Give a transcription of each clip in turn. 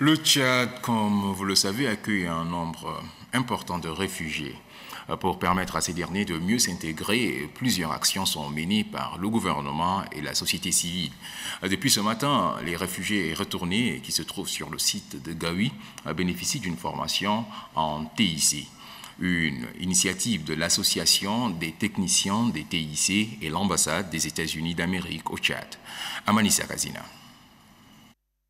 Le Tchad, comme vous le savez, accueille un nombre important de réfugiés. Pour permettre à ces derniers de mieux s'intégrer, plusieurs actions sont menées par le gouvernement et la société civile. Depuis ce matin, les réfugiés retournés qui se trouvent sur le site de Gawi bénéficient d'une formation en TIC une initiative de l'Association des techniciens des TIC et l'ambassade des États-Unis d'Amérique au Tchad. Amanissa Kazina.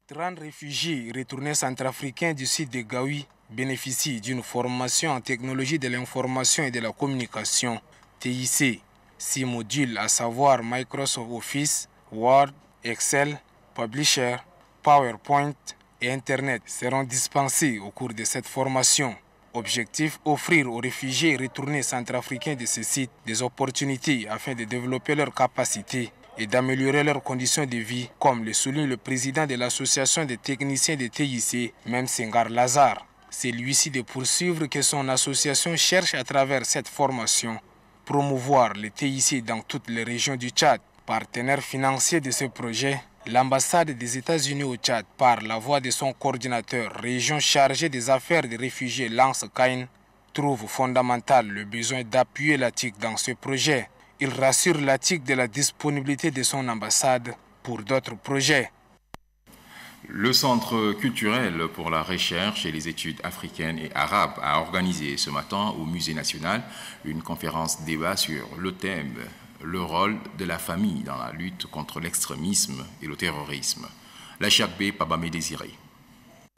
30 réfugiés retournés centrafricains du site de Gawi bénéficient d'une formation en technologie de l'information et de la communication, TIC. Six modules, à savoir Microsoft Office, Word, Excel, Publisher, PowerPoint et Internet, seront dispensés au cours de cette formation. Objectif, offrir aux réfugiés retournés centrafricains de ce site des opportunités afin de développer leurs capacités et d'améliorer leurs conditions de vie, comme le souligne le président de l'association des techniciens de TIC, même Lazar. C'est lui-ci de poursuivre que son association cherche à travers cette formation promouvoir les TIC dans toutes les régions du Tchad. Partenaire financier de ce projet, l'ambassade des États-Unis au Tchad, par la voix de son coordinateur région chargée des affaires des réfugiés Lance Kain, trouve fondamental le besoin d'appuyer la TIC dans ce projet. Il rassure la de la disponibilité de son ambassade pour d'autres projets. Le Centre culturel pour la recherche et les études africaines et arabes a organisé ce matin au Musée national une conférence débat sur le thème Le rôle de la famille dans la lutte contre l'extrémisme et le terrorisme. La B pabamé Désiré.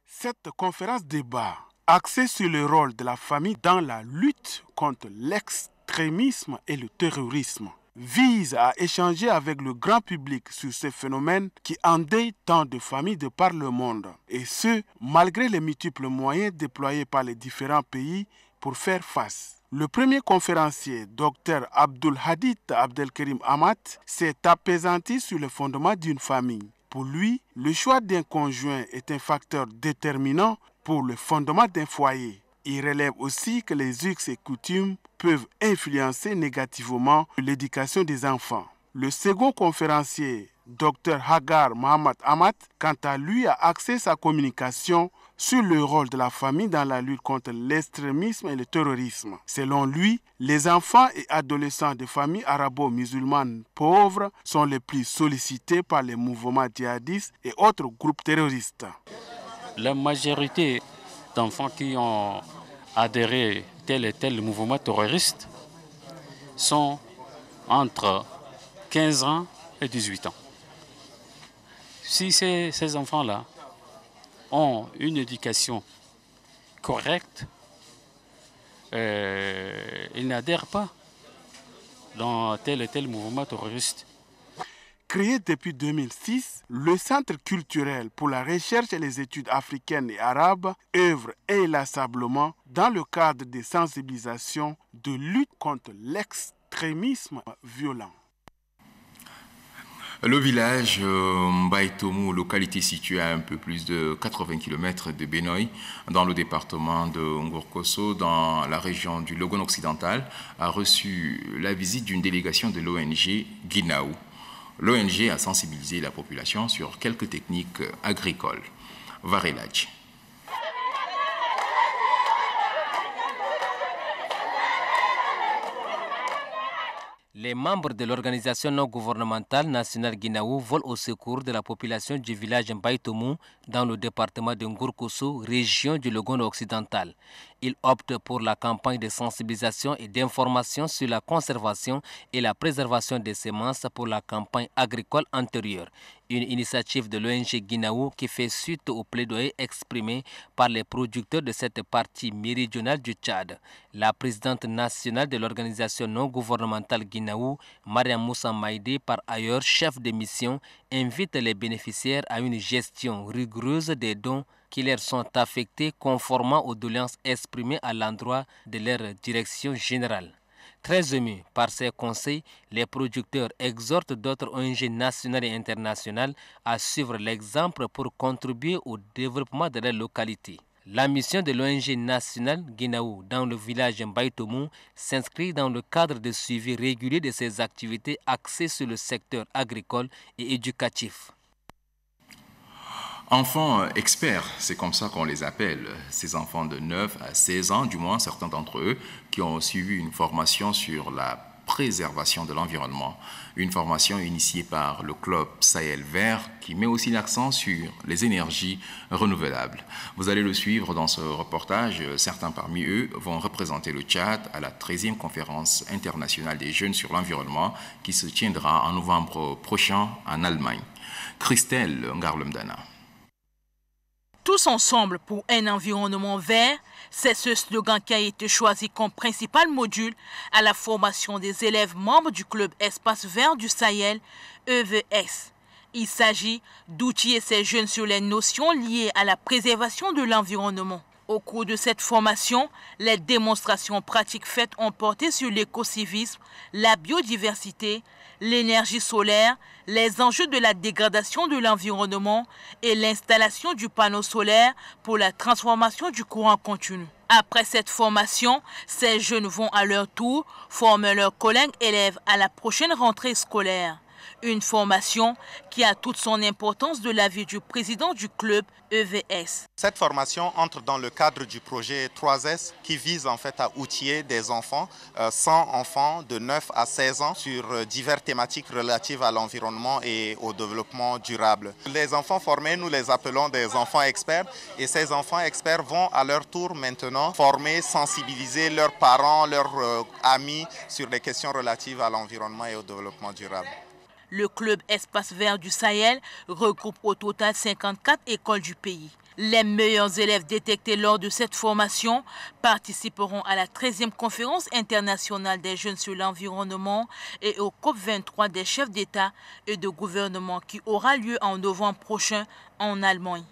Cette conférence débat axée sur le rôle de la famille dans la lutte contre l'extrémisme l'extrémisme et le terrorisme vise à échanger avec le grand public sur ces phénomènes qui endeuillent tant de familles de par le monde, et ce, malgré les multiples moyens déployés par les différents pays pour faire face. Le premier conférencier, Dr Abdul Hadid Abdelkarim Amat, s'est apaisanti sur le fondement d'une famille. Pour lui, le choix d'un conjoint est un facteur déterminant pour le fondement d'un foyer. Il relève aussi que les us et coutumes peuvent influencer négativement l'éducation des enfants. Le second conférencier, Dr Hagar Mohamed Ahmad, quant à lui, a axé sa communication sur le rôle de la famille dans la lutte contre l'extrémisme et le terrorisme. Selon lui, les enfants et adolescents de familles arabo-musulmanes pauvres sont les plus sollicités par les mouvements djihadistes et autres groupes terroristes. La majorité d'enfants qui ont adhérer tel et tel mouvement terroriste sont entre 15 ans et 18 ans. Si ces, ces enfants-là ont une éducation correcte, euh, ils n'adhèrent pas dans tel et tel mouvement terroriste. Créé depuis 2006, le Centre culturel pour la recherche et les études africaines et arabes œuvre inlassablement dans le cadre des sensibilisations de lutte contre l'extrémisme violent. Le village euh, Mbaitomu, localité située à un peu plus de 80 km de Benoît, dans le département de Ngorkoso, dans la région du Logon occidental, a reçu la visite d'une délégation de l'ONG Guinaou l'ONG a sensibilisé la population sur quelques techniques euh, agricoles. Varelaj, Les membres de l'organisation non gouvernementale nationale Guinaou volent au secours de la population du village Mbaïtoumou dans le département de Ngourkoussou, région du Logone occidental. Ils optent pour la campagne de sensibilisation et d'information sur la conservation et la préservation des semences pour la campagne agricole antérieure une initiative de l'ONG Guinaou qui fait suite au plaidoyer exprimé par les producteurs de cette partie méridionale du Tchad. La présidente nationale de l'organisation non gouvernementale Guinaou, Mariam Moussa Maïdé, par ailleurs chef de mission, invite les bénéficiaires à une gestion rigoureuse des dons qui leur sont affectés conformément aux doléances exprimées à l'endroit de leur direction générale. Très ému par ces conseils, les producteurs exhortent d'autres ONG nationales et internationales à suivre l'exemple pour contribuer au développement de la localité. La mission de l'ONG nationale Guinaou dans le village Mbaïtomou s'inscrit dans le cadre de suivi régulier de ses activités axées sur le secteur agricole et éducatif. Enfants euh, experts, c'est comme ça qu'on les appelle, ces enfants de 9 à 16 ans, du moins certains d'entre eux, qui ont suivi une formation sur la préservation de l'environnement, une formation initiée par le club Sahel Vert qui met aussi l'accent sur les énergies renouvelables. Vous allez le suivre dans ce reportage. Certains parmi eux vont représenter le Tchad à la 13e conférence internationale des jeunes sur l'environnement qui se tiendra en novembre prochain en Allemagne. Christelle garlemdana tous ensemble pour un environnement vert, c'est ce slogan qui a été choisi comme principal module à la formation des élèves membres du club Espace Vert du Sahel, EVS. Il s'agit d'outiller ces jeunes sur les notions liées à la préservation de l'environnement. Au cours de cette formation, les démonstrations pratiques faites ont porté sur l'écocivisme, la biodiversité, l'énergie solaire, les enjeux de la dégradation de l'environnement et l'installation du panneau solaire pour la transformation du courant continu. Après cette formation, ces jeunes vont à leur tour former leurs collègues élèves à la prochaine rentrée scolaire. Une formation qui a toute son importance de l'avis du président du club EVS. Cette formation entre dans le cadre du projet 3S qui vise en fait à outiller des enfants, 100 euh, enfants de 9 à 16 ans sur euh, diverses thématiques relatives à l'environnement et au développement durable. Les enfants formés, nous les appelons des enfants experts et ces enfants experts vont à leur tour maintenant former, sensibiliser leurs parents, leurs euh, amis sur les questions relatives à l'environnement et au développement durable. Le club Espace Vert du Sahel regroupe au total 54 écoles du pays. Les meilleurs élèves détectés lors de cette formation participeront à la 13e conférence internationale des jeunes sur l'environnement et au COP23 des chefs d'État et de gouvernement qui aura lieu en novembre prochain en Allemagne.